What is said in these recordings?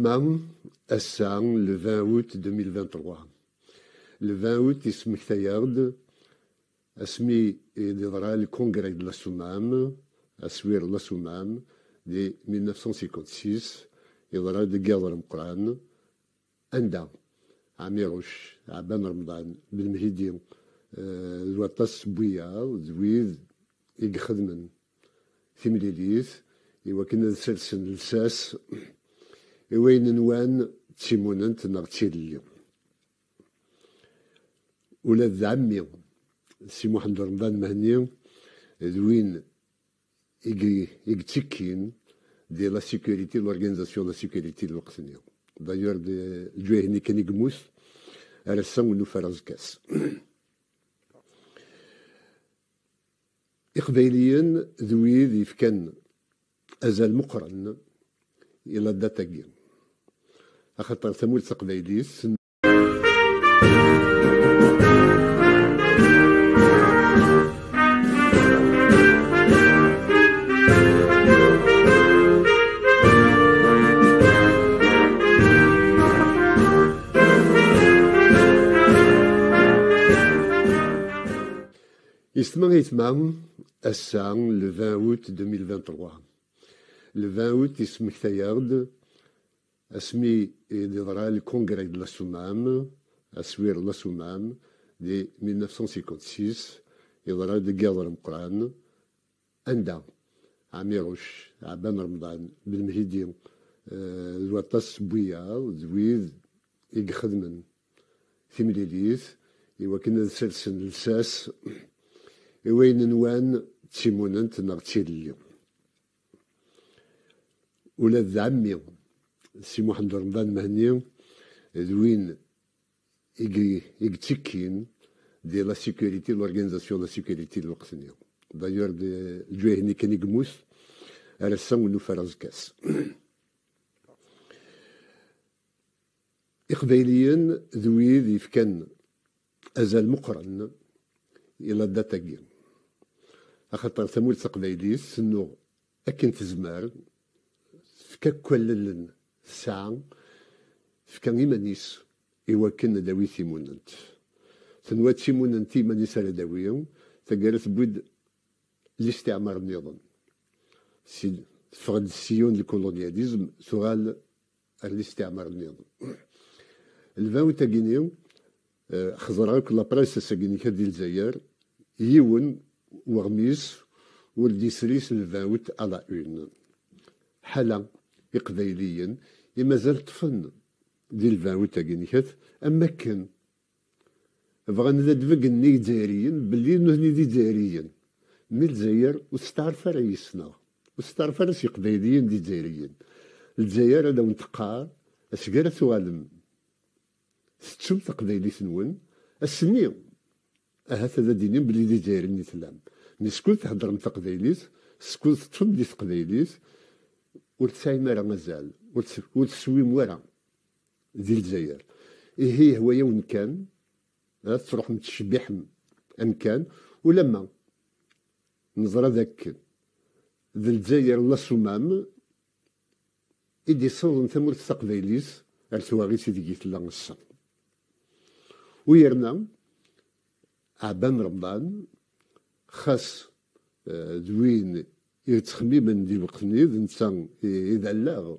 Aujourd'hui, le 20 août 2023. Le 20 août, il se méfiait. Aujourd'hui, il devra le congrès de la Soumame, assujettir la des 1956 et voilà des guerres dans le clan. Un dam, Amirush, à la fin du Ramadan, le Mahdiou doit être publié, doit être il est et il va وين نوان تيمونت نغتيلي ولا عمي سي محمد رمضان مهني دوين إجري إجتكين دي لا سيكوريتي لورغانيزاسيون لا سيكوريتي الوقتني دايور دي جوه هني كان يقموس رسم ونو فرنس كاس إقبالياً ذوي ذي كان أزال مقرن إلى الداتا جيم أخطر طيب، سمول سقبايليس يسمى يسمى الساعة لو 20 اوت 2023 لو 20 اوت يسمى اسمي يدرها الكونغري دو لاسومام اسوير لاسومام دي 1956 يدرها دي قاضر مقران اندا عميروش عبان رمضان بن مهيدي زوطاس آه، بويا زويد يخدمن تمليليث إوا كنا نسلسن لساس وين نوان تيموننت نغ تيلي ولاد عمي سي محمد رمضان مهني دوين إيك تسكين دي لا سيكوريتي لورغانيزاسيون لا سيكوريتي الوقتنية دايور دي جوي هني كان يقموس رسام ونو فرز كاس إقباليا ذوي ذي أزال مقرن إلى الداتا أخطر ثمول تقبايليس سنو أكن تزمار فكا كللن الساعة كان إيمانيس إوكن داوي تيموننت تنوى تيموننت إيمانيس على داويهم تقالت بويد الاستعمار النظام سيد فرد السيون الكولونياليزم سوغال الاستعمار النظام الفاو تاكينيو آه، خزراك لابريس ساكيني ديال الجزائر يون وغميس سريس الفاوت على اون حاله إقبيليا مازال طفن ديال الفاوت كات أما كان بغا نلا دفق النيجيريين بلي نهني دي من الجزائر وستعرف راه وستعرف راسي شي قبايليين دي الجزائر هذا ونتقار أسكار توالم ستشم تقبايليت سنون السني أهات هذا دينين بلي دي جزائريين دي تلام مي سكون تهضر من تقبايليت سكون تشم دي تقبايليت ور راه مازال وتسوي والو ديال الجزائر إيه هي هوايا وين كان تروح متشبح امكان ولما نظرة ذاك ذا الجزائر لا سمام إدي صوض ثمرة على سواغي سيدي قيت لا ويرنا عبان رمضان خاص آه، دوين يتخمي من دي وقتني نتا إذا لا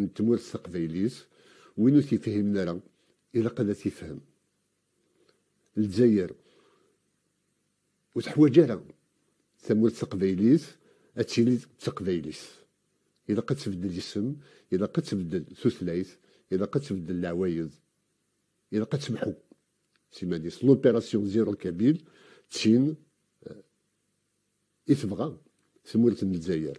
من تمورس قبايليس وينو تيفهمنا راه إلا قدا تيفهم الجزائر وتحوج راه تمورس قبايليس هادشي اللي الى إلا قد تبدل الجسم إلا قد تبدل سوسلايس إلا قد تبدل العوايز إلا قد تمحو ديس لوبيراسيون زيرو كابيل تشين آه، إتبغى ثمورة الجزائر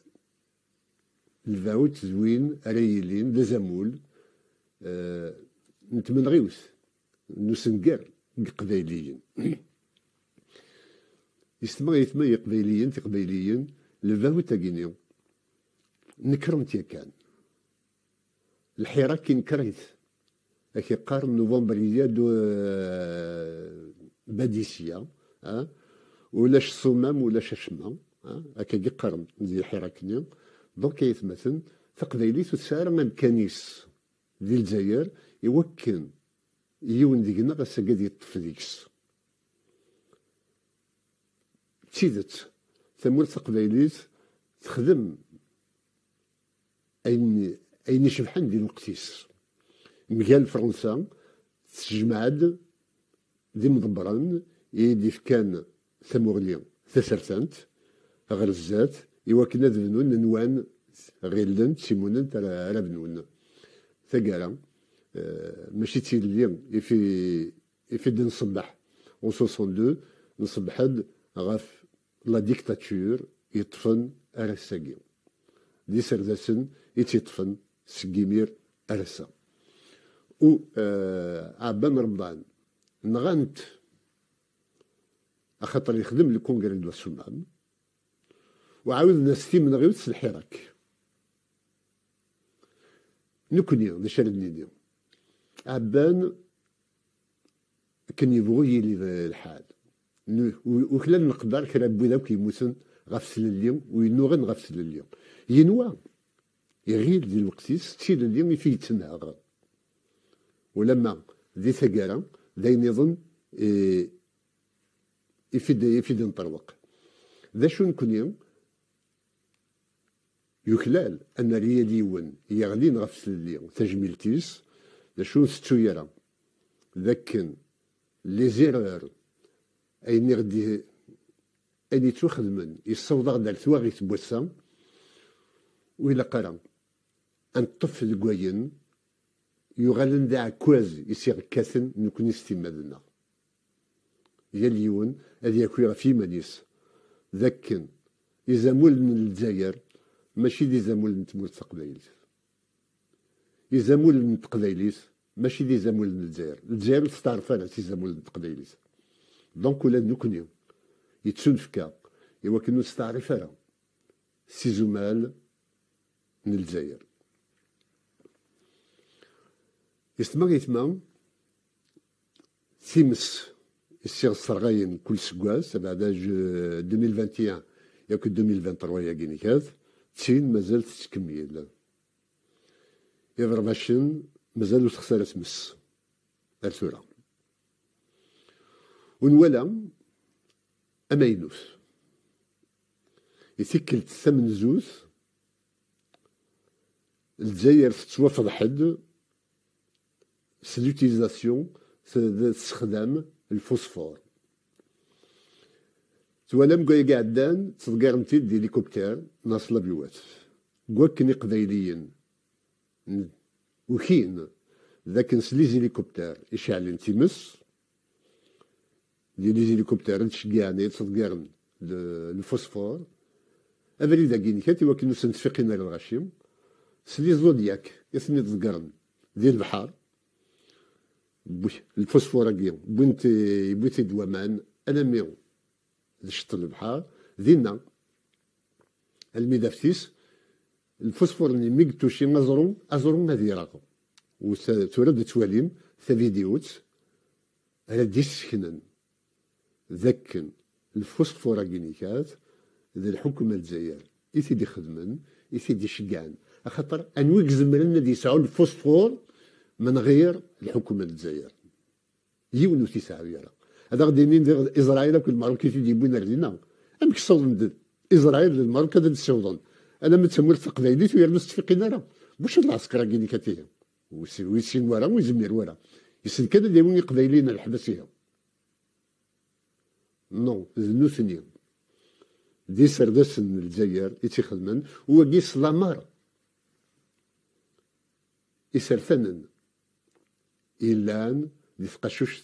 نباعو زوين ريلين دا آه نتمن غيوس نسنقر قبيليين يستمع يتما قبيليين تقبايليين لباو تاكينيو نكرمت يا كان الحيرة كي نكريت أكي قار نوفمبرية آه، دو باديسية أه ولاش الصمام ولاش الشمام أه أكي قرن زي الحيرة كنيو دوك يتمثل تقبيليت وتسارع ما مكانيش ديال الجزائر يوكن يون ديكنا غاس قد يطف ديكس تيدت ثمور تقبيليت تخدم اين اين شبحان ديال وقتيس مجال فرنسا تجمعد دي مضبران يدي فكان ثمورلي تسرتنت غير غرزات يوكن ذ بنون نوان غيلن تيمونن تا بنون ثقالا آه، ماشي تيل اليوم يفي يفي دن صبح و سوسون دو نصبح غف لا ديكتاتور يطفن ارساكي لي سرداسن يتيطفن سكيمير ارسا و عبان رمضان نغنت خاطر يخدم الكونغري دو سونام وعاودنا تي من غيوت الحراك نكني نشال بنيدي عبان كان يبغو يلي الحال وكلا نقدر كلا بوذا كيموتن غفسل اليوم وينوغن غفسل اليوم ينوى يغير ديال الوقتيس تشيل اليوم يفيد يتنهر ولما ذي ثقارة داين يظن آه، يفيد يفيد نطروق ذا شو نكون يوم يخلال ان الياليون يغلين غف سلي تجميل تيس لشو نستو يرى لكن لي زيرور اين غدي اين يتوخذ من يصوض غدا لثواغي تبوسا ويلا قرا ان طفل كوين يغلن دا كواز يسير كاثن نكون استمادنا ياليون هذي يكوي في مانيس لكن إذا مول الجزائر ماشي دي زامول نتمولت تقبايلت يزامول من تقبايليت ماشي دي زامول من الجزائر الجزائر تستعرف على سي زامول من دونك ولا نكنيو يتسنفكا إوا كنو نستعرف على سي زمال من الجزائر يسمى يتما سيمس السير الصرغاين كل سكواس بعد 2021 ياك 2023 يا كينيكاز تين مازال تتكمل إفرماشن مازال تخسر تمس غير ثورة ونوالا أماينوس يثكل الثمن زوث الجزائر حد سلوتيزاسيون تستخدم الفوسفور توالم قوي قعدان تصدقارنتي دي ليكوبتر ناص لابيوات قوكني قبايليين وكين ذاك سليزي ليكوبتير يشعلن تيمس دي ليزي ليكوبتر تشكيعني تصدقارن الفوسفور أبري داكين كات يوكل نسن تفقينا للغشيم سلي زودياك يسني تزقرن دي البحر الفوسفور كيم بنتي بنتي دوامان أنا ميرو لشط البحار دينا الميدافتيس اللي ميغتوشي مزروم ازروم ماذي راقو وتورد تواليم فيديوت على ديسكنن ذكن الفوسفور جينيكات ذا الحكومة الجزائر إيتي دي خدمن إيتي دي شقان خاطر أنويك زمرن دي يسعوا الفوسفور من غير الحكومة الجزائر يونو تيسعوا يراق هذا غادي ينين اسرائيل كل المعركه لنا علينا امك صوند اسرائيل المعركه ديال السودان انا متسمر التقبيليت ويا المستفقين راه واش العسكر كيني كاتيه ويسين ويسين ورا ويزمير ورا يسين كذا دايما قبايلين الحبسيه نو نوثني دي سردس الجزائر يتخدمن وكي سلامار يسرثنن إلان دي فقاشوشت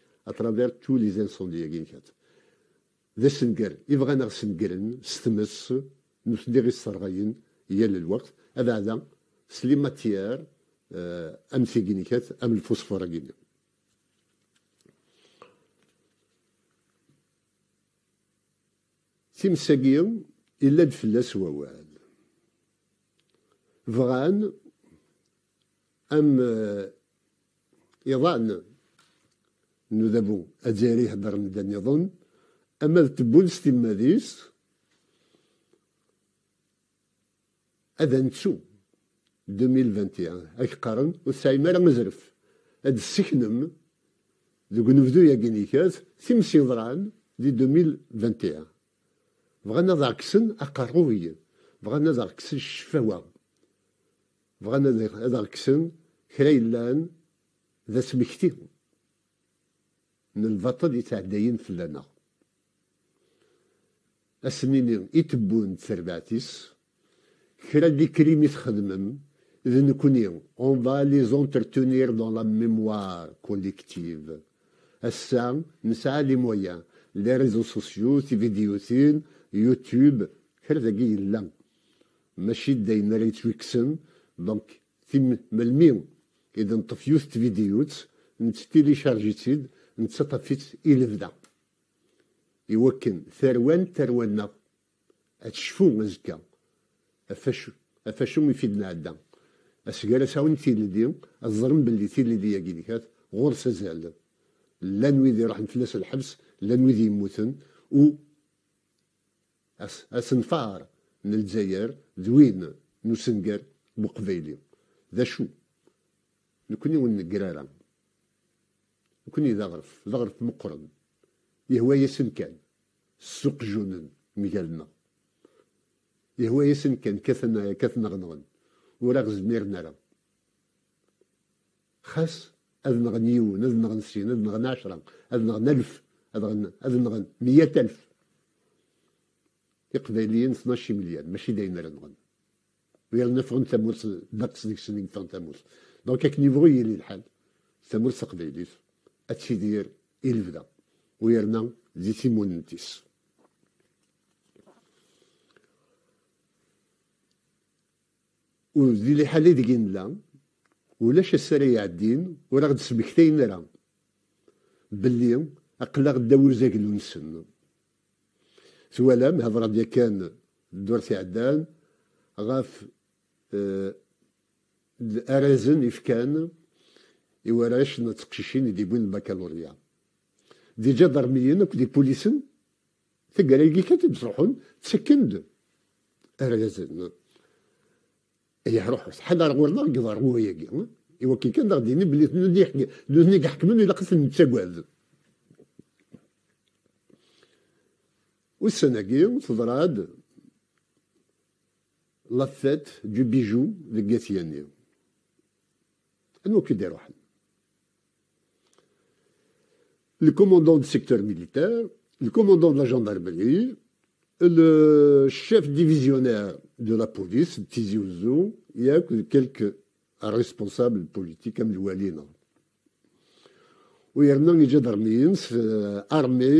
اترافير تو لي les incendies qui ذا السنقر يبغى نغ سنقرن ستمس نسدي غير السراين هي للوقت هذا هذا سلي ماتيار ام آه، سيكينيكات ام الفوسفور كينيا تيمساقيا إلا دفلاس ووال فغان أم آه، إضان نو دابو أجاري هضر مدى نظن أما تبون ستيما ديس هذا نتسو 2021 هاك قرن وسعي مالا مزرف هاد السكنم دوك نبدو يا كينيكاز تيمسي ضران دي 2021 بغانا ضركسن أقروي بغانا ضركسن الشفاوة بغانا ضركسن كرا يلان ذا سمكتيهم من البطل في فلانا اسنين يتبون تسرباتيس كرا دي كريم يتخدمم إذا نكوني اون فا لي زونترتونير دون لا ميموار كوليكتيف السا نسعى لي مويان لي ريزو سوسيو تي فيديوتين يوتيوب كرا داكي لا ماشي داين ريتويكسن دونك تيم ملمي إذا طفيوست فيديوت نتيليشارجي تيد نتسطفت إلفدا يوكن ثروان ثروانا أتشفو مزكا أفاش أفاشو يفيدنا عدا أسقال أساون تيلدي الظرم باللي تيلدي يا كات غرس زعل لا نويدي راح نفلس الحبس لا نويدي يموتن و أس أسنفار من الجزائر دوين نوسنجر بقبيلي ذا شو نكوني ونقرارا كوني ذغرف ذغرف مقرن يهوى يسن كان السوق جونن ميالنا يهوى يسن كان كثنا كثنا غنغن وراغ زمير نرى خاس اذن نغن اذن غنسين اذن غن عشرة اذن غن الف اذن نغن مية الف يقبليين 12 مليون ماشي داين راه نغن ويرنا فغن تاموس دقس ديك السنين تاع دونك هاك نيفو يلي الحال تاموس قبيليس أتيدير إلبدا ويرنا دي تيمون نتيس ودي الحالة دي نلا ولاش السريع الدين ولا غد سمكتين راه باللي أقلا غدا وزاكلو نسن سوالام هضرة ديال كان الدور عدان غاف آه إفكان إوا راش نتقشيشين دي بون الباكالوريا ديجا دارميين وك دي بوليسن تقرا يجي كاتب صروحون تسكند أرازن نعم. أي روحو صحيح دار غورنا قدر هو يجي إوا كي كان ديني بلي نديح نديني كاع حكمن إلا قسم نتاكواد والسنة كي تضراد لافيت دو بيجو لكاسياني أنا كي دار واحد le commandant du secteur militaire, le commandant de la gendarmerie, le chef divisionnaire de la police, Tizi Ouzou, il quelques responsables politiques comme Loualina. ويرنا يجي درمين ارمي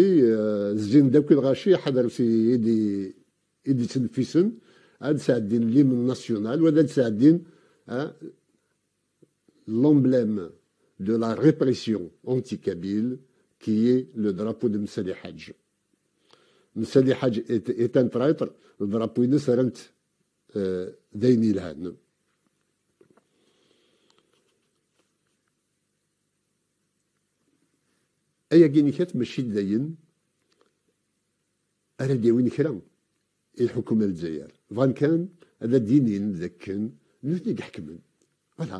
زين داك الغاشي حضر في ايدي ايدي تنفيسن هاد national, ou ناسيونال وهذا hein, l'emblème de la répression anti-kabyle qui est le drapeau de Msali Hadj. Msali Hadj est, est, un traître, le drapeau de Sarant euh, Ilhan. ayagin kett mačči dayen ara d-yawin kra i lḥukuma n Lezzayer. Bɣan kan ad d-inin dakken nutni i iḥekmen. Wala.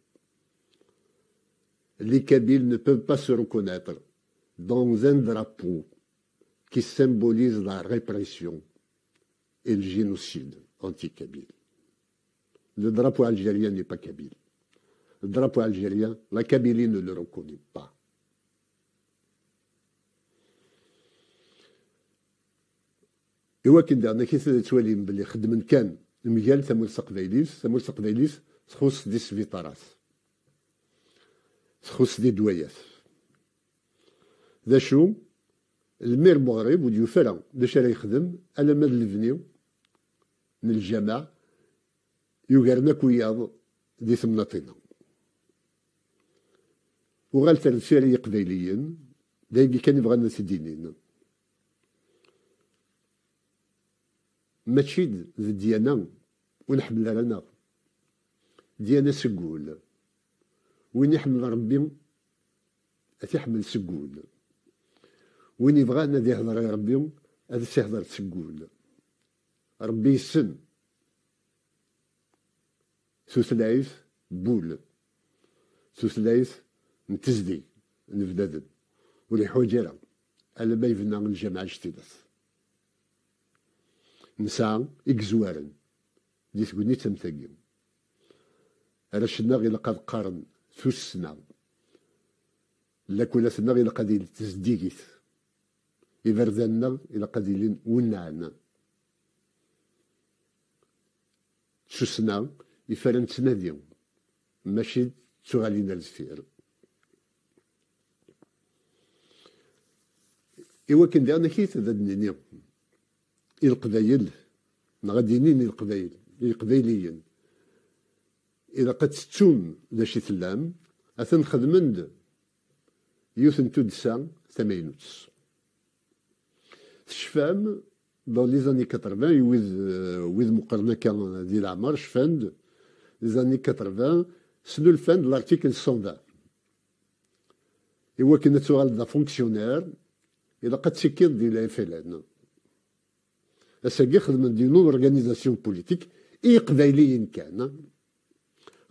les Kabyles ne peuvent pas se reconnaître dans un drapeau qui symbolise la répression et le génocide anti-kabyle. Le drapeau algérien n'est pas kabyle. Le drapeau algérien, la Kabylie ne le reconnaît pas. تخص دي دوايات ذا شو المير المغرب وديو فرا باش راه يخدم على مد الفنيو من الجامع يوغرنا كوياض دي ثمناطينا وغال ترسيري قبيليين دايلي كان يبغى الناس الدينين تشيد ذ ديانا ونحمل رانا ديانا سقول وين يحمل ربي أتحمل سجون وين يبغى أن يهضر يا ربي هذا سيهضر سجون ربي يسن ثلاث بول ثلاث نتزدي نفداد ولي حجرة على ما يبنى الجامعة جتيلس نسا إكزوارن دي تقولني تمثقين رشنا غير لقد قارن سوسنا لا كلاسنا إلا قد تزديقيت إبرداننا إلا قد ونعنا سوسنا إفران تناديو ماشي تغالينا الزفير إوا كان أنا كيت هذا النينيو القبايل غادي نين القبايل القبايليين il a tettum d acu i a atan xedmen-d yiwet n tuddsa tamaynut. Tecfam dans les années 80 i wid wid meqqren akka di leɛmer cfan-d les années 80 fin de l'article 120. I wakken ad tuɣal d afunksyoner ilaq ad tettikkiḍ di lɛifallan. a agi xedmen-d yiwen n organization politik i yeqbayliyen kan.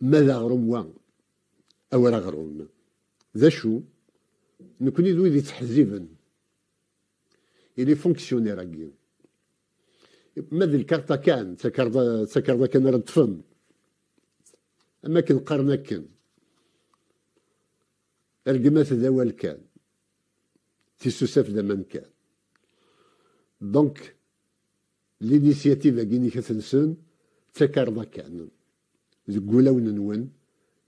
ماذا غروا أو غروا ذا شو نكوني ذو ذي تحزيبا إلي يعني فونكسيوني راكي ماذا الكارتا كان تكارتا تكارتا كان رد فم أما كان قرنا كان القماث ذا كان تيسوساف ذا من كان دونك لينيسياتيف أكيني كثنسن تكارتا كان زكولا ولون نون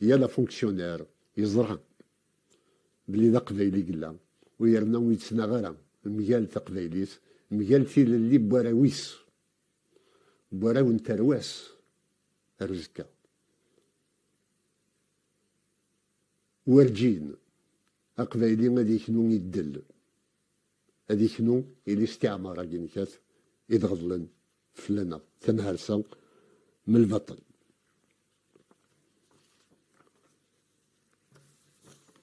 يا لا فونكسيونير يزرع بلي ذا قبايلي قلا ويرنا ويتسنا غرا مجال ذا قبيليس مجال تي للي بوراويس بوراون ترواس الرزكا ورجين أقبيلي ما ديك نون يدل هذيك نو إلي استعمار كينكات إضغلن فلنا تنهرسن من البطن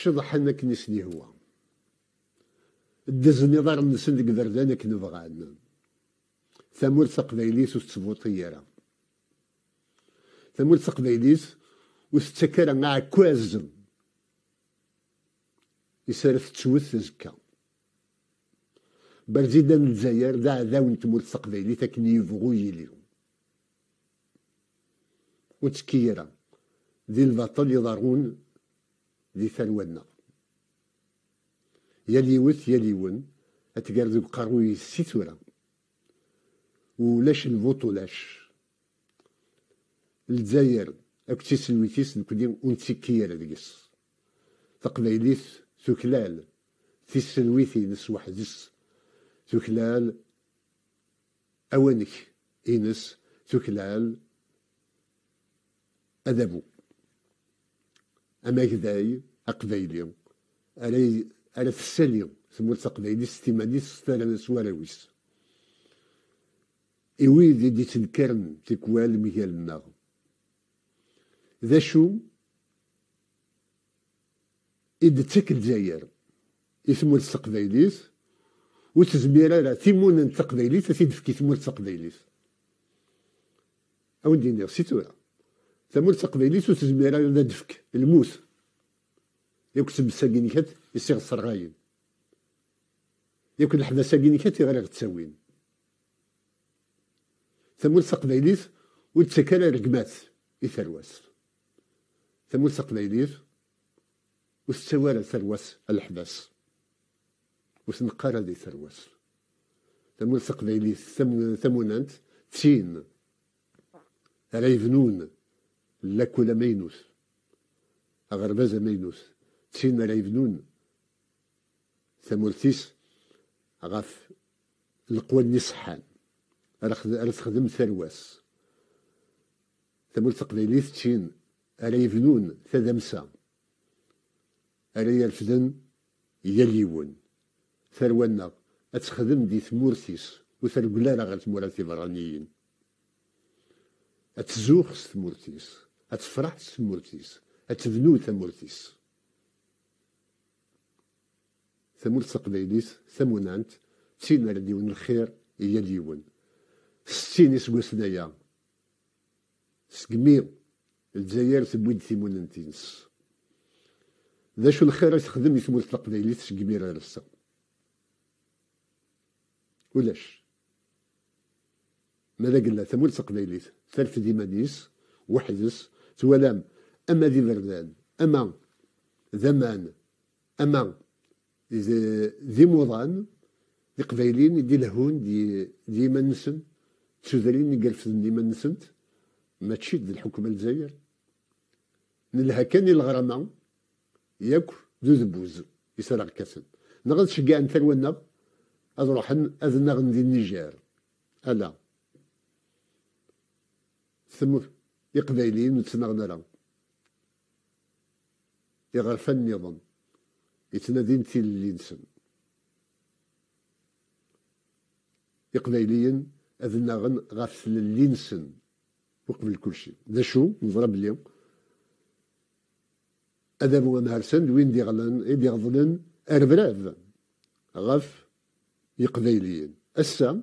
شضح انك نسني هو دز نظر نسن قدر دانك عندنا ثمور وستبو وستبوطيرة ثمور تقبيليس وستكرا مع كوازم يسارف تشوث زكا برزيدا الجزائر دا عداون تمور تقبيليت اكن يبغو يليو وتكيرا ذي البطل يضرون ذي ثروتنا يا وث يا ليون اتقرد بقروي سي تورا ولاش لاش الجزائر أكتس الويتيس نكدي ونتسكية لدقس تقبيليت تكلال في السلويثي نس وحدس تكلال اوانك انس تكلال ادبو أما هداي أقبيلي علي على السالي سمو تقبيلي ستيماني ستالا سواراويس إي ويلي دي تنكرن تكوال ميال النار ذا شو إد تك الجزائر يسمو تقبيليس وتزميرا راه تيمون تقبيليس تيدفكي سمو تقبيليس أو ندير سيتو راه ثمول تقبيلي سوس زميرا يودا دفك الموس يكتب الساقين كات يصير السرغاين يكون حدا ساقين كات يغري غتساوين ثمول تقبيلي وتسكر رقمات يثرواس ثمول تقبيلي وستوالى ثرواس الحباس وسنقارا دي ثرواس ثمول تقبيلي ثمونانت تين رايفنون لاكولا ماينوس مينوس ماينوس تسينا لايفنون ثمورتيس غاف القوى النصحان رخدم ثرواس ثمورت تقبيليت تشين ألا يفنون ثدمسا ألا يرفدن يليون ثروانا أتخدم دي ثمورتيس وثرقلا غير ثمورتي إبرانيين أتزوخ ثمورتيس أتفرح تمورتيس أتبنو تمورتيس ثمول سقليليس ثمونانت تين رديون الخير هي ليون ستين سواس سنايا سقمي الجزائر سبويد تيمون نتينس ذا شو الخير تخدم ثمور سقليليس سقمي رارسا ولاش ماذا قلنا ثمول سقليليس ثالث ديمانيس وحدس تولام أما ذي بردان أما زمان أما ذي موضان ذي قبايلين ذي لهون دي دي منسن تسودرين يقرفن دي منسنت ما تشد الحكومة الجزائر نلها كان الغرامة ياك دو ذبوز يسرق كاسن نغد شقان ثرونا هاد روحن اذنغن ذي دي النيجير ألا ثمور يقبايليين لهم يغرفا النظام يتنادين اللي نسن يقبايليين أذن غن غفل اللي نسن وقبل كلشي ذا شو نضرب اليوم هذا هو نهارسن وين ديغلن يديغضلن إيه اربراف غف يقبيلين السام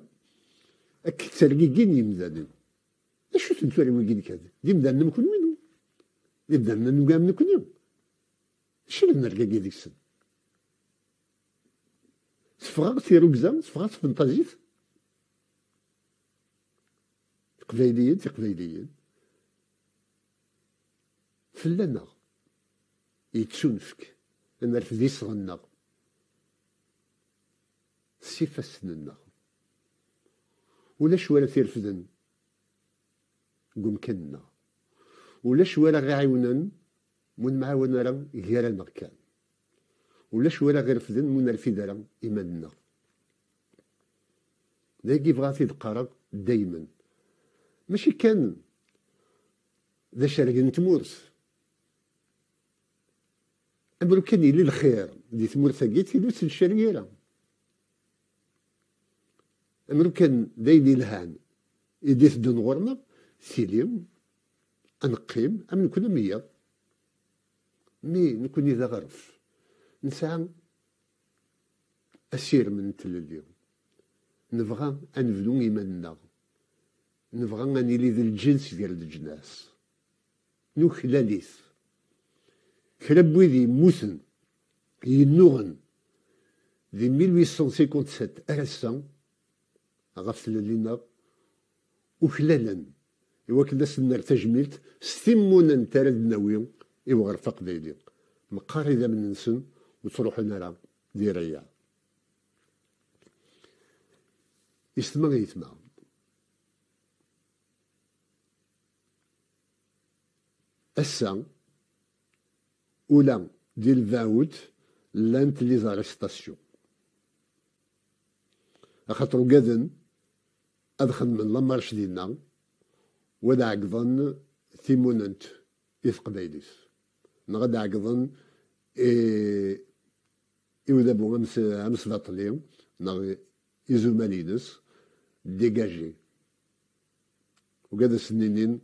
اكثر كيكين يمزادين ليش لي ويجيني كذا دي بدنا مكون منو دي بدنا نقام نكون يوم شنو نرجع كيديك السن تفرغ تيروكزا تفرغ تفنطاجيت تقبايليين تقبايليين فلانا يتسونفك أنا الفديس صغنا سيفا سننا ولا شوالا تيرفدن قمكننا ولا شوالا غير عيونن من معاونا غير المركان ولا شوالا غير فدن من الفدرة إيماننا ذاكي بغاتي تقرر دايما ماشي كان ذا شارك تمورس أمرو كان يلي الخير دي تمورس في دوس الشريرة أمرو كان دايدي الهان يديث دون غورنا سيليم أنقيم أم نكون مية مي نكون إذا غرف نسعى أسير من اليوم نبغى نبدو إيماننا نبغى أن ذي الجنس ديال الجناس نو كربوي ذي موسن ينوغن في 1857 أرسا غفل لنا وخلالا يوكل داس النار تجميلت ستيمون انت راد ناوي ايوا غرفق ديدي مقار من نسن وتروح نرى ديريا يستمع يتمع السن أولا ديال فاوت لانت لي زاريستاسيون خاطر كادن أدخل من لامارش ديالنا واد عقضن ثيموننت إث قبايليس نغد عقضن إيه دابو أمس أمس باطلي نغ إزومالينس ديجاجي وقاد سنينين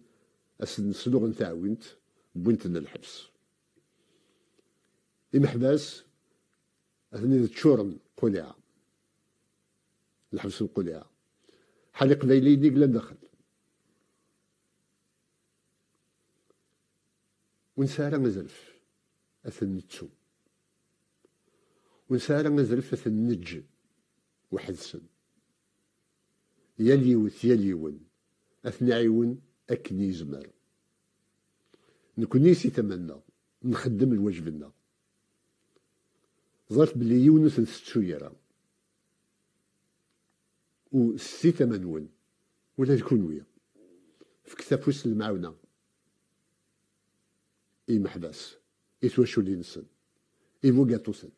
أسن سلوغ تعوينت بوينتن الحبس إمحباس أثني تشورن قلعة الحبس القلعة حالي قبيلي ديك لا دخل ونسارة نزلف أثن نتسو ونسارة نزلف أثن نج وحدسن يليوث يليون أثن عيون أكني زمر نكوني تمنى نخدم لنا ظرت بلي يونس نستشو يرى و ستي تمنون ولا تكون ويا في كتابوس المعاونه اي محبس اي توشولي نسن اي فوغاتو سن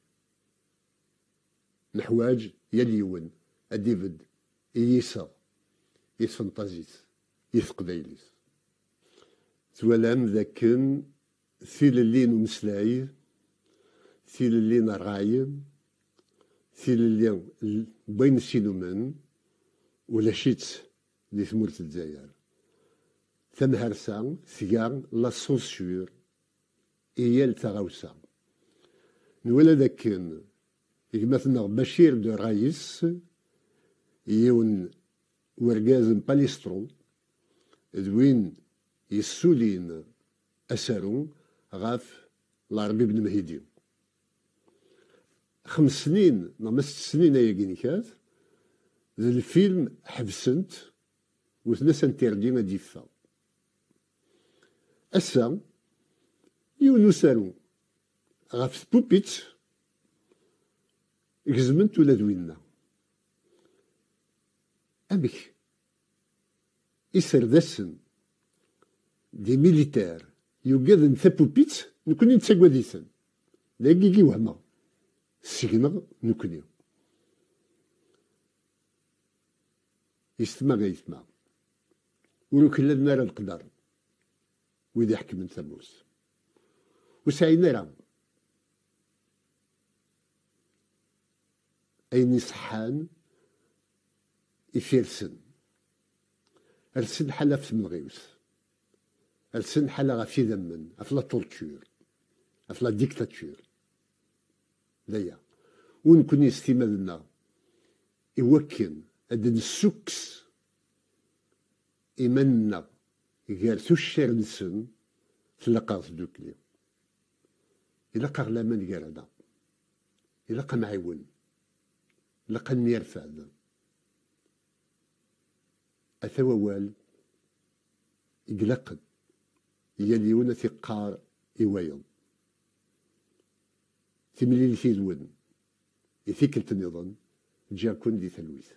نحواج يليون اديفد اي يسا اي سنتازيس اي ثقديليس توالام ذاكن ثيل اللي نمسلاي ثيل اللي نرغاي ثيل اللي بين سينومن ولا شيت لي ثمرت الجزائر ثم هرسان سيان لا سونسور هي التغاوسة نولا ذاك كان يجمثنا بشير دو رايس يون ورقاز باليسترو دوين يسولين أسارو غاف العربي بن مهيدي خمس سنين نمس ست سنين يا كينيكات الفيلم حبسنت وثلاثة انتردي ديفا أسا يونسالو غف بوبيت غزمنت ولا دوينا أمك دسن دي ميليتير يقادن بوبيت نكوني نتاقواديثن دقيقي وهمه سيغنا نكوني يستمع يستمع ولو كلا نار القدر وإذا حكم ثموس وساينرا أين يصحان يفيرسن السن حلا في المغيوس السن حلا غفي ذمن أفلا تورتور أفلا ديكتاتور ليا ونكون يستمدنا يوكن أدن السوكس إمنا غير ثو الشير نسن تلقى دوك اليوم إلا غلامان غير هذا إلا معاون إلا نيرفع هذا أثوى وال إقلقد يليون في قار تمليل في الودن إثيكلت النظام جاكون دي تلويث